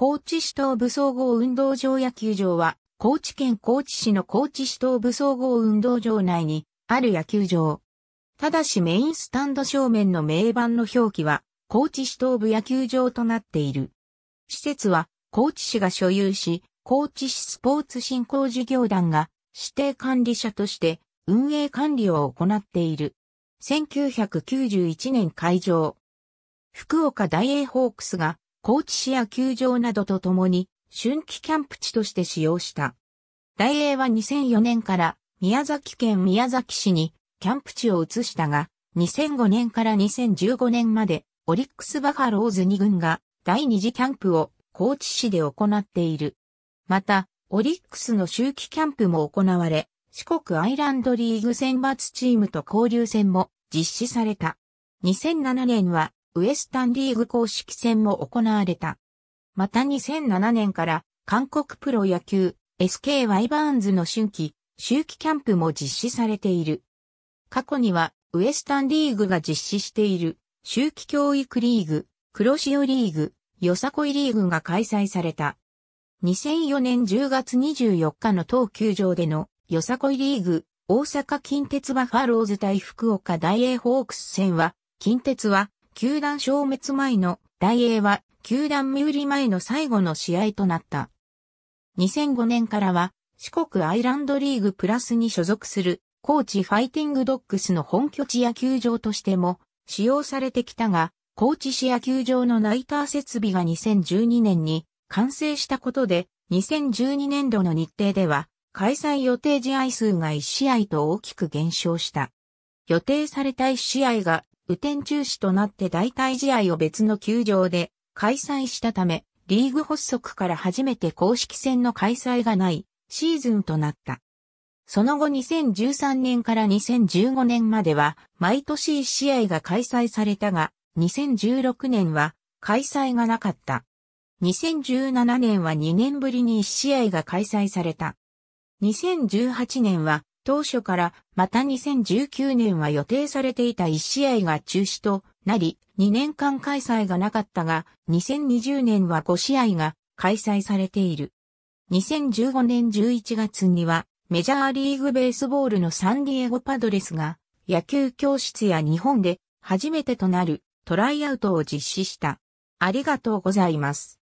高知市東部総合運動場野球場は、高知県高知市の高知市東部総合運動場内にある野球場。ただしメインスタンド正面の名板の表記は、高知市東部野球場となっている。施設は、高知市が所有し、高知市スポーツ振興事業団が指定管理者として運営管理を行っている。1991年開場。福岡大英ホークスが高知市野球場などとともに、春季キャンプ地として使用した。大英は2004年から宮崎県宮崎市にキャンプ地を移したが、2005年から2015年までオリックスバファローズ2軍が第2次キャンプを高知市で行っている。また、オリックスの秋季キャンプも行われ、四国アイランドリーグ選抜チームと交流戦も実施された。2007年はウエスタンリーグ公式戦も行われた。また2007年から韓国プロ野球 SK ワイバーンズの春季、秋季キャンプも実施されている。過去にはウエスタンリーグが実施している秋季教育リーグ、黒潮リーグ、よさこいリーグが開催された。2004年10月24日の東球場でのよさこいリーグ、大阪近鉄バファローズ対福岡大英ホークス戦は、近鉄は球団消滅前の大英は球団身売り前の最後の試合となった。2005年からは四国アイランドリーグプラスに所属する高知ファイティングドッグスの本拠地野球場としても使用されてきたが、高知市野球場のナイター設備が2012年に完成したことで、2012年度の日程では開催予定試合数が1試合と大きく減少した。予定された1試合が雨天中止となって代替試合を別の球場で開催したため、リーグ発足から初めて公式戦の開催がないシーズンとなった。その後2013年から2015年までは毎年1試合が開催されたが、2016年は開催がなかった。2017年は2年ぶりに1試合が開催された。2018年は当初からまた2019年は予定されていた1試合が中止となり、2年間開催がなかったが、2020年は5試合が開催されている。2015年11月には、メジャーリーグベースボールのサンディエゴパドレスが、野球教室や日本で初めてとなるトライアウトを実施した。ありがとうございます。